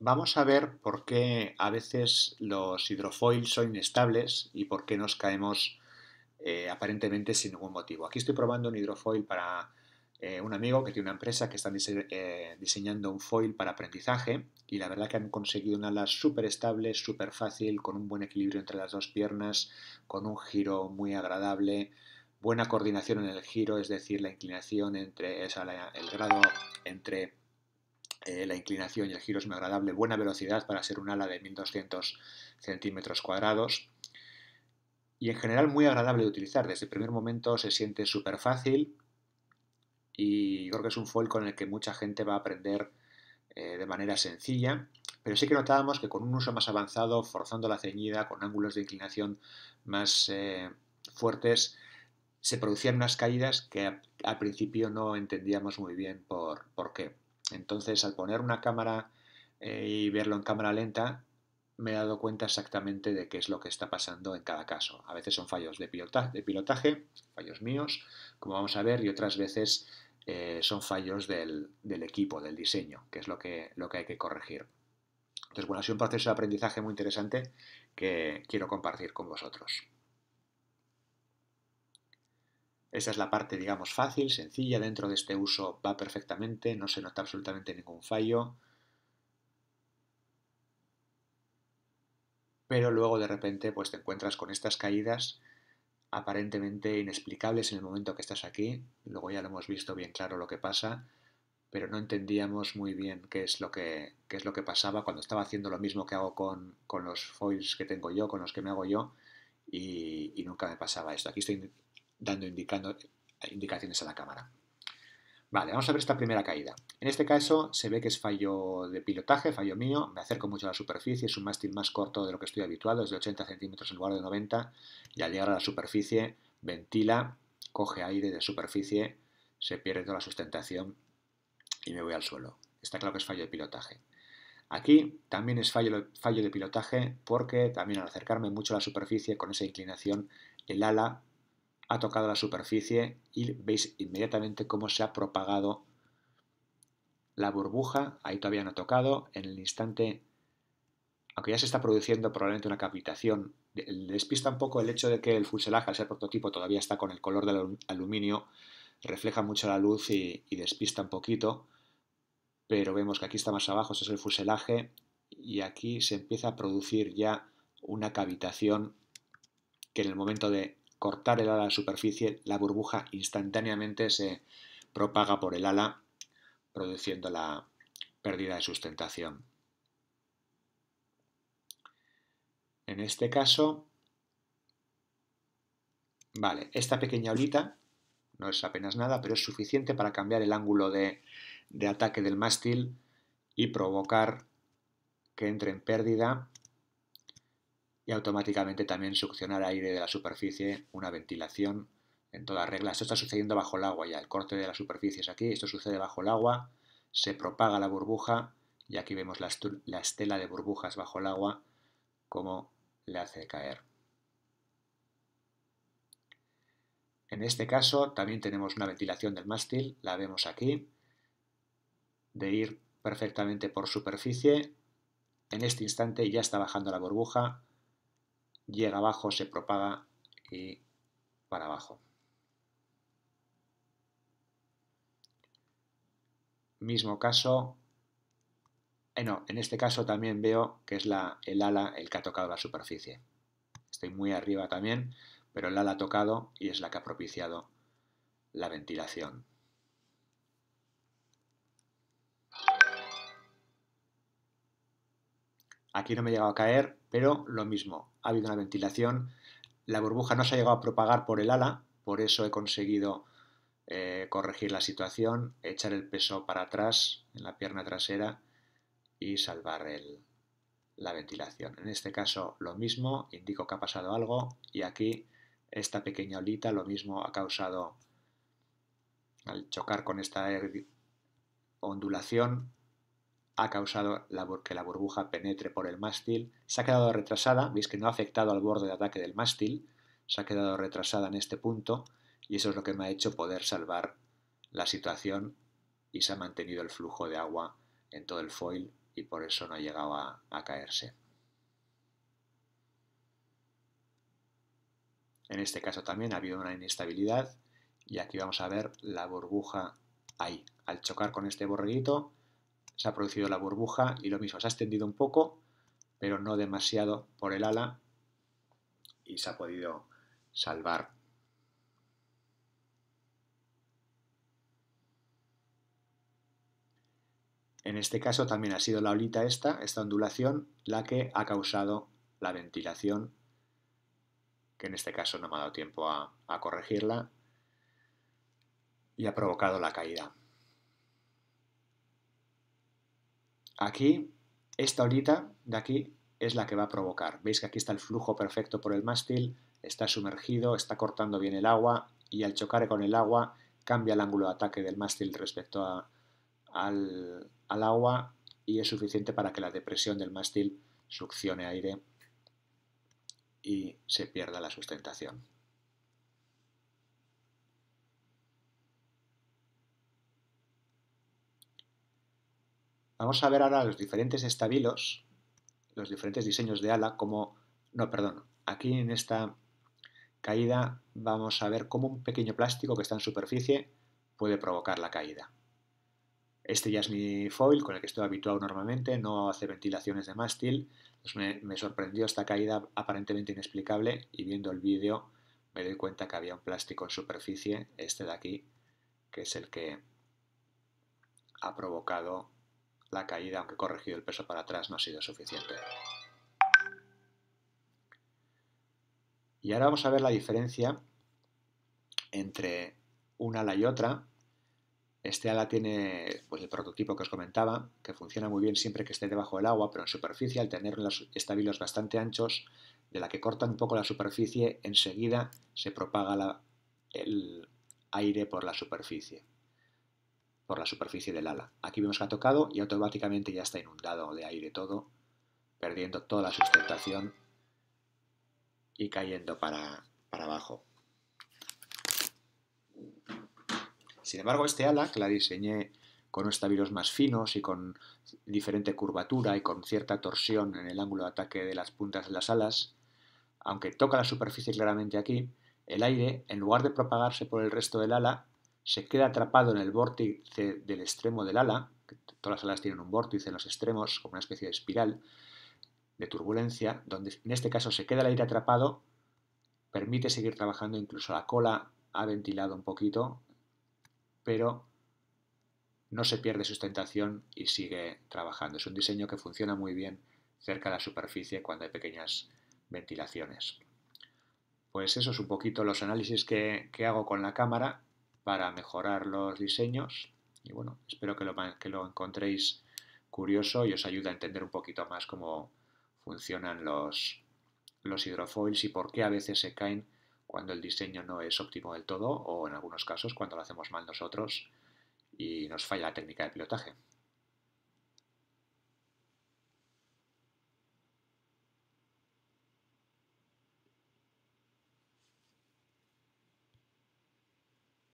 Vamos a ver por qué a veces los hidrofoils son inestables y por qué nos caemos eh, aparentemente sin ningún motivo. Aquí estoy probando un hidrofoil para eh, un amigo que tiene una empresa que está eh, diseñando un foil para aprendizaje y la verdad que han conseguido un ala súper estable, súper fácil, con un buen equilibrio entre las dos piernas, con un giro muy agradable, buena coordinación en el giro, es decir, la inclinación entre, el grado entre eh, la inclinación y el giro es muy agradable, buena velocidad para ser un ala de 1200 centímetros cuadrados y en general muy agradable de utilizar. Desde el primer momento se siente súper fácil y creo que es un foil con el que mucha gente va a aprender eh, de manera sencilla. Pero sí que notábamos que con un uso más avanzado, forzando la ceñida, con ángulos de inclinación más eh, fuertes, se producían unas caídas que al principio no entendíamos muy bien por qué. Entonces, al poner una cámara eh, y verlo en cámara lenta, me he dado cuenta exactamente de qué es lo que está pasando en cada caso. A veces son fallos de, pilotaje, fallos míos, como vamos a ver, y otras veces eh, son fallos del, equipo, del diseño, que es lo que, lo que hay que corregir. Entonces, bueno, ha sido un proceso de aprendizaje muy interesante que quiero compartir con vosotros. Esa es la parte, digamos, fácil, sencilla, dentro de este uso va perfectamente, no se nota absolutamente ningún fallo. Pero luego de repente pues te encuentras con estas caídas aparentemente inexplicables en el momento que estás aquí, luego ya lo hemos visto bien claro lo que pasa, pero no entendíamos muy bien qué es lo que, es lo que pasaba cuando estaba haciendo lo mismo que hago con, los foils que tengo yo, con los que me hago yo, y, y nunca me pasaba esto. Aquí estoy dando indicando, indicaciones a la cámara. Vale, vamos a ver esta primera caída. En este caso se ve que es fallo de pilotaje, fallo mío, me acerco mucho a la superficie, es un mástil más corto de lo que estoy habituado, es de 80 centímetros en lugar de 90, y al llegar a la superficie ventila, coge aire de superficie, se pierde toda la sustentación y me voy al suelo. Está claro que es fallo de pilotaje. Aquí también es fallo, fallo de pilotaje porque también al acercarme mucho a la superficie con esa inclinación el ala ha tocado la superficie y veis inmediatamente cómo se ha propagado la burbuja. Ahí todavía no ha tocado. En el instante, aunque ya se está produciendo probablemente una cavitación, despista un poco el hecho de que el fuselaje, al ser prototipo, todavía está con el color del aluminio, refleja mucho la luz y, y despista un poquito. Pero vemos que aquí está más abajo, este es el fuselaje, y aquí se empieza a producir ya una cavitación que en el momento de cortar el ala a la superficie, la burbuja instantáneamente se propaga por el ala, produciendo la pérdida de sustentación. En este caso, vale, esta pequeña olita no es apenas nada, pero es suficiente para cambiar el ángulo de, de ataque del mástil y provocar que entre en pérdida y automáticamente también succionar aire de la superficie, una ventilación en toda regla. Esto está sucediendo bajo el agua ya, el corte de la superficie es aquí, esto sucede bajo el agua, se propaga la burbuja y aquí vemos la, la estela de burbujas bajo el agua como le hace caer. En este caso también tenemos una ventilación del mástil, la vemos aquí, de ir perfectamente por superficie. En este instante ya está bajando la burbuja, llega abajo, se propaga y eh, para abajo. Mismo caso, eh, no, en este caso también veo que es la, el ala el que ha tocado la superficie. Estoy muy arriba también, pero el ala ha tocado y es la que ha propiciado la ventilación. Aquí no me he llegado a caer, pero lo mismo, ha habido una ventilación, la burbuja no se ha llegado a propagar por el ala, por eso he conseguido eh, corregir la situación, echar el peso para atrás en la pierna trasera y salvar la ventilación. En este caso lo mismo, indico que ha pasado algo y aquí esta pequeña olita lo mismo ha causado al chocar con esta ondulación ha causado que la burbuja penetre por el mástil. Se ha quedado retrasada, veis que no ha afectado al borde de ataque del mástil, se ha quedado retrasada en este punto y eso es lo que me ha hecho poder salvar la situación y se ha mantenido el flujo de agua en todo el foil y por eso no ha llegado a, a caerse. En este caso también ha habido una inestabilidad y aquí vamos a ver la burbuja ahí. Al chocar con este borreguito se ha producido la burbuja y lo mismo, se ha extendido un poco, pero no demasiado por el ala y se ha podido salvar. En este caso también ha sido la olita esta, esta ondulación, la que ha causado la ventilación, que en este caso no me ha dado tiempo a, a corregirla, y ha provocado la caída. Aquí, esta olita de aquí es la que va a provocar. Veis que aquí está el flujo perfecto por el mástil, está sumergido, está cortando bien el agua y al chocar con el agua cambia el ángulo de ataque del mástil respecto al, al agua y es suficiente para que la depresión del mástil succione aire y se pierda la sustentación. Vamos a ver ahora los diferentes estabilos, los diferentes diseños de ala, como... No, perdón. Aquí en esta caída vamos a ver cómo un pequeño plástico que está en superficie puede provocar la caída. Este ya es mi foil con el que estoy habituado normalmente, no hace ventilaciones de mástil. Pues me, me, sorprendió esta caída aparentemente inexplicable y viendo el vídeo me doy cuenta que había un plástico en superficie, este de aquí, que es el que ha provocado la caída, aunque corregido el peso para atrás, no ha sido suficiente. Y ahora vamos a ver la diferencia entre una ala y otra. Este ala tiene pues, el prototipo que os comentaba, que funciona muy bien siempre que esté debajo del agua, pero en superficie, al tener los estabilos bastante anchos, de la que cortan un poco la superficie, enseguida se propaga el aire por la superficie por la superficie del ala. Aquí vemos que ha tocado y automáticamente ya está inundado de aire todo, perdiendo toda la sustentación y cayendo para, abajo. Sin embargo, este ala, que la diseñé con unos más finos y con diferente curvatura y con cierta torsión en el ángulo de ataque de las puntas de las alas, aunque toca la superficie claramente aquí, el aire, en lugar de propagarse por el resto del ala, se queda atrapado en el vórtice del extremo del ala, todas las alas tienen un vórtice en los extremos, como una especie de espiral de turbulencia, donde en este caso se queda el aire atrapado, permite seguir trabajando, incluso la cola ha ventilado un poquito, pero no se pierde sustentación y sigue trabajando. Es un diseño que funciona muy bien cerca de la superficie cuando hay pequeñas ventilaciones. Pues eso es un poquito los análisis que, que hago con la cámara para mejorar los diseños. Y bueno, espero que lo, encontréis curioso y os ayude a entender un poquito más cómo funcionan los, los hidrofoils y por qué a veces se caen cuando el diseño no es óptimo del todo o en algunos casos cuando lo hacemos mal nosotros y nos falla la técnica de pilotaje.